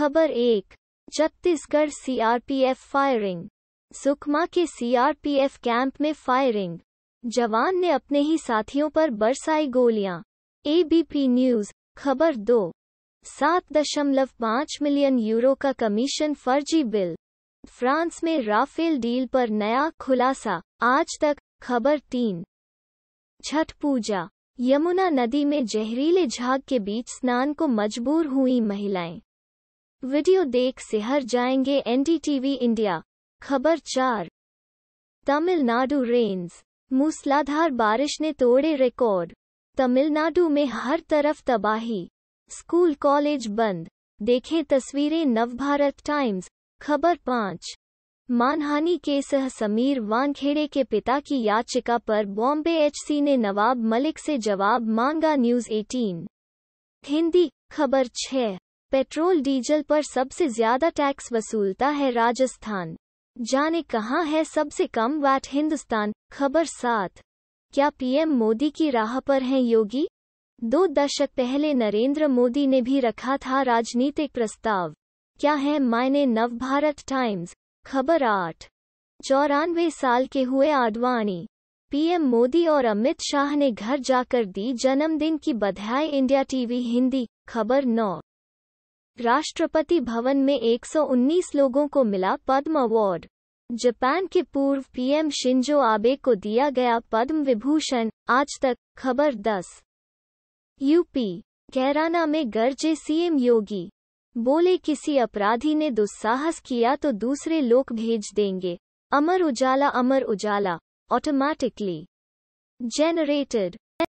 खबर एक Chhattisgarh CRPF firing Sukma के सीआरपीएफ कैंप में फायरिंग जवान ने अपने ही साथियों पर बरसाई गोलियां एबीपी न्यूज खबर दो सात दशमलव पाँच मिलियन यूरो का कमीशन फर्जी बिल फ्रांस में राफेल डील पर नया खुलासा आज तक खबर तीन छठ पूजा यमुना नदी में जहरीले झाग के बीच स्नान को मजबूर हुई महिलाएं वीडियो देख से हर जाएंगे एनडीटीवी इंडिया खबर चार तमिलनाडु रेन्स मूसलाधार बारिश ने तोड़े रिकॉर्ड तमिलनाडु में हर तरफ तबाही स्कूल कॉलेज बंद देखें तस्वीरें नवभारत टाइम्स खबर पाँच मानहानि के सह समीर वानखेड़े के पिता की याचिका पर बॉम्बे एचसी ने नवाब मलिक से जवाब मांगा न्यूज 18 हिंदी खबर छः पेट्रोल डीजल पर सबसे ज्यादा टैक्स वसूलता है राजस्थान जाने कहाँ है सबसे कम वैट हिंदुस्तान खबर सात क्या पीएम मोदी की राह पर हैं योगी दो दशक पहले नरेंद्र मोदी ने भी रखा था राजनीतिक प्रस्ताव क्या है मायने नवभारत टाइम्स खबर आठ चौरानवे साल के हुए आडवाणी पीएम मोदी और अमित शाह ने घर जाकर दी जन्मदिन की बधाई इंडिया टीवी हिंदी खबर नौ राष्ट्रपति भवन में 119 लोगों को मिला पद्म अवार्ड जापान के पूर्व पीएम शिंजो आबे को दिया गया पद्म विभूषण आज तक खबर 10 यूपी कैराना में गर्जे सीएम योगी बोले किसी अपराधी ने दुस्साहस किया तो दूसरे लोग भेज देंगे अमर उजाला अमर उजाला ऑटोमैटिकली जेनरेटेड